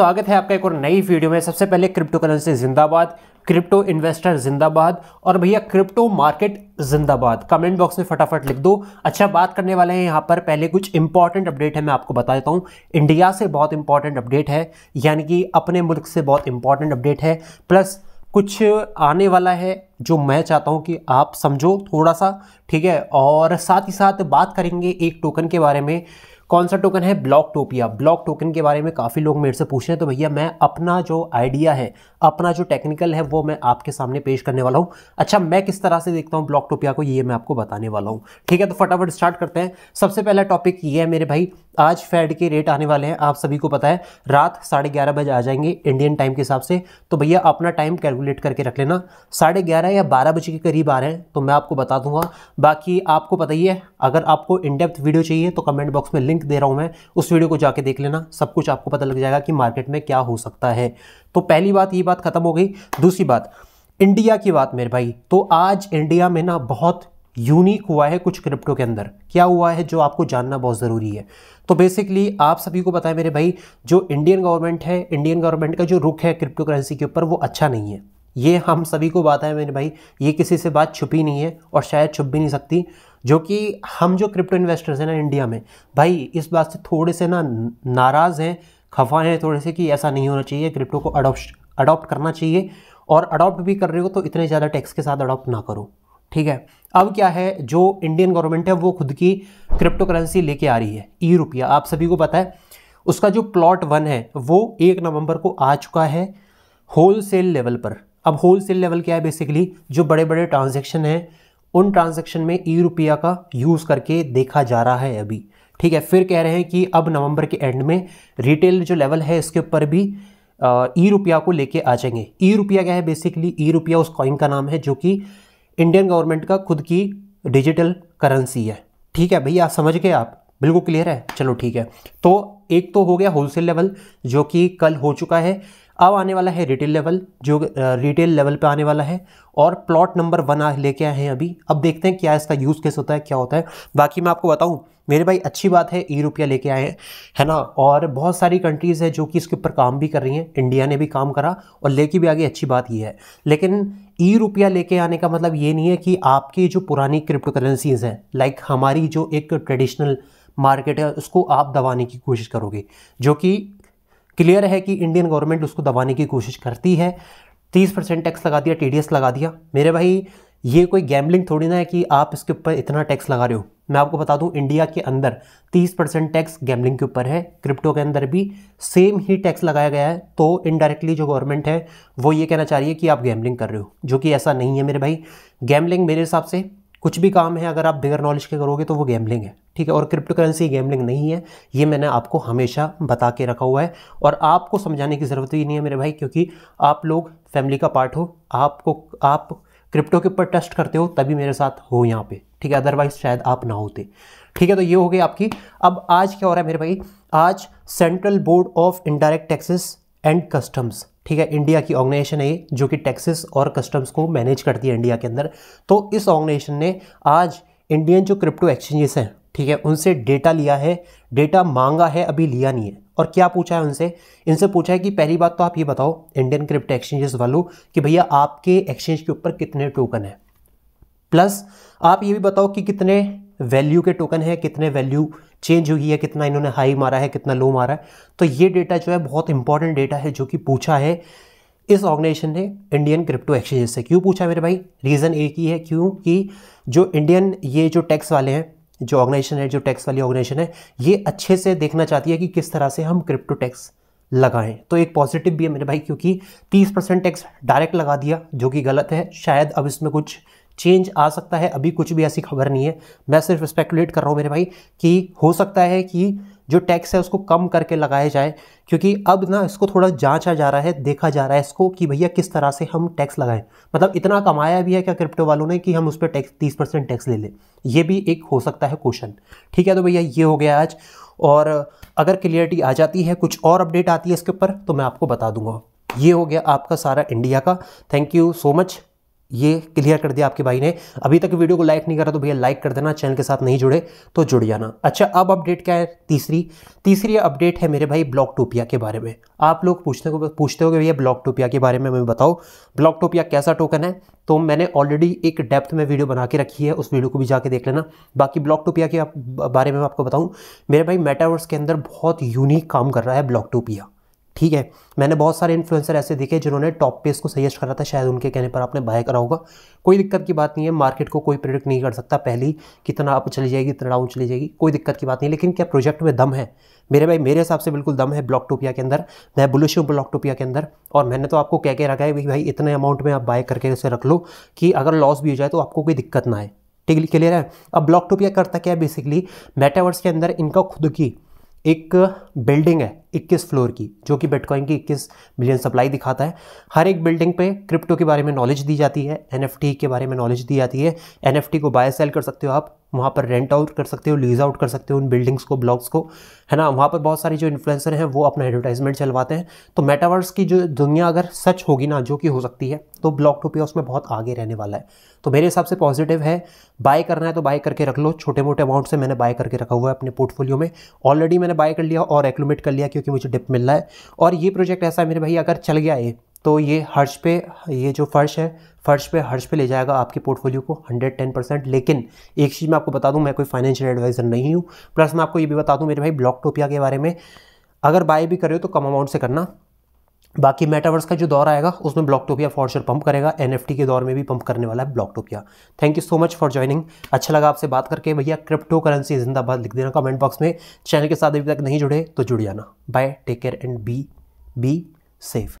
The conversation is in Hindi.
स्वागत है आपका एक और नई वीडियो में सबसे पहले क्रिप्टो करेंसी जिंदाबाद क्रिप्टो इन्वेस्टर जिंदाबाद और भैया क्रिप्टो मार्केट जिंदाबाद कमेंट बॉक्स में फटाफट लिख दो अच्छा बात करने वाले हैं यहाँ पर पहले कुछ इंपॉर्टेंट अपडेट है मैं आपको बता देता हूँ इंडिया से बहुत इंपॉर्टेंट अपडेट है यानी कि अपने मुल्क से बहुत इंपॉर्टेंट अपडेट है प्लस कुछ आने वाला है जो मैं चाहता हूँ कि आप समझो थोड़ा सा ठीक है और साथ ही साथ बात करेंगे एक टोकन के बारे में कौन सा टोकन है ब्लॉक टोपिया ब्लॉक टोकन के बारे में काफ़ी लोग मेरे से पूछ रहे हैं तो भैया मैं अपना जो आइडिया है अपना जो टेक्निकल है वो मैं आपके सामने पेश करने वाला हूँ अच्छा मैं किस तरह से देखता हूँ ब्लॉक टोपिया को ये मैं आपको बताने वाला हूँ ठीक है तो फटाफट स्टार्ट करते हैं सबसे पहला टॉपिक ये है मेरे भाई आज फेड के रेट आने वाले हैं आप सभी को पता है रात साढ़े ग्यारह बजे आ जाएंगे इंडियन टाइम के हिसाब से तो भैया अपना टाइम कैलकुलेट करके रख लेना साढ़े ग्यारह या बारह बजे के करीब आ रहे हैं तो मैं आपको बता दूंगा बाकी आपको पता ही है अगर आपको इन डेप्थ वीडियो चाहिए तो कमेंट बॉक्स में लिंक दे रहा हूँ मैं उस वीडियो को जाके देख लेना सब कुछ आपको पता लग जाएगा कि मार्केट में क्या हो सकता है तो पहली बात ये बात खत्म हो गई दूसरी बात इंडिया की बात मेरे भाई तो आज इंडिया में ना बहुत यूनिक हुआ है कुछ क्रिप्टो के अंदर क्या हुआ है जो आपको जानना बहुत ज़रूरी है तो बेसिकली आप सभी को पता है मेरे भाई जो इंडियन गवर्नमेंट है इंडियन गवर्नमेंट का जो रुख है क्रिप्टो करेंसी के ऊपर वो अच्छा नहीं है ये हम सभी को बात है मेरे भाई ये किसी से बात छुपी नहीं है और शायद छुप भी नहीं सकती जो कि हम जो क्रिप्टो इन्वेस्टर्स हैं ना इंडिया में भाई इस बात से थोड़े से ना नाराज़ हैं खफा हैं थोड़े से कि ऐसा नहीं होना चाहिए क्रिप्टो को अडोप्ट अडोप्ट करना चाहिए और अडोप्ट भी कर रहे हो तो इतने ज़्यादा टैक्स के साथ अडोप्ट ना करो ठीक है अब क्या है जो इंडियन गवर्नमेंट है वो खुद की क्रिप्टो करेंसी लेके आ रही है ई रुपया आप सभी को पता है उसका जो प्लॉट वन है वो एक नवंबर को आ चुका है होल सेल लेवल पर अब होल सेल लेवल क्या है बेसिकली जो बड़े बड़े ट्रांजेक्शन हैं उन ट्रांजेक्शन में ई e रुपया का यूज़ करके देखा जा रहा है अभी ठीक है फिर कह रहे हैं कि अब नवंबर के एंड में रिटेल जो लेवल है इसके ऊपर भी ई e रुपया को लेके आ जाएंगे ई e रुपया क्या है बेसिकली ई रुपया उस कॉइन का नाम है जो कि इंडियन गवर्नमेंट का खुद की डिजिटल करेंसी है ठीक है भैया समझ गए आप बिल्कुल क्लियर है चलो ठीक है तो एक तो हो गया होलसेल लेवल जो कि कल हो चुका है अब आने वाला है रिटेल लेवल जो रिटेल लेवल पे आने वाला है और प्लॉट नंबर वन लेके आए हैं अभी अब देखते हैं क्या इसका यूज़ केस होता है क्या होता है बाकी मैं आपको बताऊं मेरे भाई अच्छी बात है ई रुपया लेके आए हैं है ना और बहुत सारी कंट्रीज़ है जो कि इसके ऊपर काम भी कर रही हैं इंडिया ने भी काम करा और लेके भी आगे अच्छी बात ये है लेकिन ई रुपया लेके आने का मतलब ये नहीं है कि आपकी जो पुरानी क्रिप्टो करेंसीज़ हैं लाइक हमारी जो एक ट्रेडिशनल मार्केट है उसको आप दबाने की कोशिश करोगे जो कि क्लियर है कि इंडियन गवर्नमेंट उसको दबाने की कोशिश करती है तीस परसेंट टैक्स लगा दिया टी लगा दिया मेरे भाई ये कोई गैम्बलिंग थोड़ी ना है कि आप इसके ऊपर इतना टैक्स लगा रहे हो मैं आपको बता दूं इंडिया के अंदर 30 परसेंट टैक्स गैम्बलिंग के ऊपर है क्रिप्टो के अंदर भी सेम ही टैक्स लगाया गया है तो इनडायरेक्टली जो गवर्नमेंट है वो ये कहना चाह रही है कि आप गैम्बलिंग कर रहे हो जो कि ऐसा नहीं है मेरे भाई गैम्बलिंग मेरे हिसाब से कुछ भी काम है अगर आप बिगर नॉलेज के करोगे तो वो गैमलिंग है ठीक है और क्रिप्टो करेंसी गैमलिंग नहीं है ये मैंने आपको हमेशा बता के रखा हुआ है और आपको समझाने की ज़रूरत ही नहीं है मेरे भाई क्योंकि आप लोग फैमिली का पार्ट हो आपको आप क्रिप्टो के ऊपर ट्रस्ट करते हो तभी मेरे साथ हो यहाँ पे ठीक है अदरवाइज शायद आप ना होते ठीक है तो ये हो गई आपकी अब आज क्या हो रहा है मेरे भाई आज central board of indirect taxes and customs ठीक है इंडिया की ऑर्गेनाइजेशन है ये जो कि टैक्सेस और कस्टम्स को मैनेज करती है इंडिया के अंदर तो इस ऑर्गेनाइजेशन ने आज इंडियन जो क्रिप्टो एक्सचेंजेस हैं ठीक है उनसे डेटा लिया है डेटा मांगा है अभी लिया नहीं है और क्या पूछा है उनसे इनसे पूछा है कि पहली बात तो आप ये बताओ इंडियन क्रिप्टो एक्सचेंजेस वालों कि भैया आपके एक्सचेंज के ऊपर कितने टोकन है प्लस आप ये भी बताओ कि कितने वैल्यू के टोकन है कितने वैल्यू चेंज हुई है कितना इन्होंने हाई मारा है कितना लो मारा है तो ये डेटा जो है बहुत इंपॉर्टेंट डेटा है जो कि पूछा है इस ऑर्गेनाइजेशन ने इंडियन क्रिप्टो एक्सचेंज से क्यों पूछा मेरे भाई रीज़न एक ही है क्योंकि जो इंडियन ये जो टैक्स वाले हैं जो ऑर्गेनाइजेशन है जो टैक्स वाली ऑर्गेनाइजेशन है ये अच्छे से देखना चाहती है कि किस तरह से हम क्रिप्टो टैक्स लगाएं तो एक पॉजिटिव भी है मेरे भाई क्योंकि 30 परसेंट टैक्स डायरेक्ट लगा दिया जो कि गलत है शायद अब इसमें कुछ चेंज आ सकता है अभी कुछ भी ऐसी खबर नहीं है मैं सिर्फ स्पेकुलेट कर रहा हूँ मेरे भाई कि हो सकता है कि जो टैक्स है उसको कम करके लगाया जाए क्योंकि अब ना इसको थोड़ा जांचा जा रहा है देखा जा रहा है इसको कि भैया किस तरह से हम टैक्स लगाएं मतलब इतना कमाया भी है क्या क्रिप्टो वालों ने कि हम उस पर टैक्स तीस परसेंट टैक्स ले लें ये भी एक हो सकता है क्वेश्चन ठीक है तो भैया ये हो गया आज और अगर क्लियरिटी आ जाती है कुछ और अपडेट आती है इसके ऊपर तो मैं आपको बता दूंगा ये हो गया आपका सारा इंडिया का थैंक यू सो मच ये क्लियर कर दिया आपके भाई ने अभी तक वीडियो को लाइक नहीं करा तो भैया लाइक कर देना चैनल के साथ नहीं जुड़े तो जुड़ जाना अच्छा अब अपडेट क्या है तीसरी तीसरी अपडेट है मेरे भाई ब्लॉक टोपिया के बारे में आप लोग पूछने को पूछते हो कि भैया ब्लॉक टोपिया के बारे में मैं बताओ ब्लॉक टोपिया कैसा टोकन है तो मैंने ऑलरेडी एक डेप्थ में वीडियो बना के रखी है उस वीडियो को भी जाके देख लेना बाकी ब्लॉक टोपिया के बारे में आपको बताऊँ मेरे भाई मेटावर्स के अंदर बहुत यूनिक काम कर रहा है ब्लॉक टोपिया ठीक है मैंने बहुत सारे इन्फ्लुएंसर ऐसे देखे जिन्होंने टॉप पे इसको सजेस्ट करा था शायद उनके कहने पर आपने बाय करा होगा कोई दिक्कत की बात नहीं है मार्केट को कोई प्रेडिक्ट नहीं कर सकता पहली कितना अप चली जाएगी कितना डाउन चली जाएगी कोई दिक्कत की बात नहीं लेकिन क्या प्रोजेक्ट में दम है मेरे भाई मेरे हिसाब से बिल्कुल दम है ब्लॉक टोपिया के अंदर मैं बुलिश हूँ ब्लॉक टोपिया के अंदर और मैंने तो आपको कह के रखा है भाई भाई इतने अमाउंट में आप बाय करके उसे रख लो कि अगर लॉस भी हो जाए तो आपको कोई दिक्कत ना आए ठीक क्लियर है अब ब्लॉक टोपिया करता क्या है बेसिकली मेटावर्स के अंदर इनका खुद की एक बिल्डिंग है 21 फ्लोर की जो कि बिटकॉइन की 21 मिलियन सप्लाई दिखाता है हर एक बिल्डिंग पे क्रिप्टो के बारे में नॉलेज दी जाती है एन के बारे में नॉलेज दी जाती है एन को बाय सेल कर सकते हो आप वहाँ पर रेंट आउट कर सकते हो लीज आउट कर सकते हो उन बिल्डिंग्स को ब्लॉक्स को है ना वहाँ पर बहुत सारे जो इन्फ्लुएंसर हैं वो अपना एडवर्टाइजमेंट चलवाते हैं तो मेटावर्स की जो दुनिया अगर सच होगी ना जो कि हो सकती है तो ब्लॉक टोपिया उसमें बहुत आगे रहने वाला है तो मेरे हिसाब से पॉजिटिव है बाय करना है तो बाय करके रख लो छोटे मोटे अमाउंट से मैंने बाय करके रखा हुआ है अपने पोर्टफोलियो में ऑलरेडी मैंने बाय कर लिया और एक्लोमेट कर लिया क्योंकि क्योंकि मुझे डिप मिल रहा है और ये प्रोजेक्ट ऐसा है मेरे भाई अगर चल गया ये तो ये हर्ष पे ये जो फर्श है फर्श पे हर्ष पे ले जाएगा आपके पोर्टफोलियो को 110 परसेंट लेकिन एक चीज़ मैं आपको बता दूं मैं कोई फाइनेंशियल एडवाइज़र नहीं हूँ प्लस मैं आपको ये भी बता दूं मेरे भाई ब्लॉक टोपिया के बारे में अगर बाय भी करे हो तो कम अमाउंट से करना बाकी मेटावर्स का जो दौर आएगा उसमें ब्लॉकटोपिया फॉर श्योर पंप करेगा एन के दौर में भी पंप करने वाला है Blocktopia thank you so much for joining अच्छा लगा आपसे बात करके भैया क्रिप्टो करेंसी जिंदाबाद लिख देना कमेंट बॉक्स में चैनल के साथ अभी तक नहीं जुड़े तो जुड़ जाना bye take care and be be safe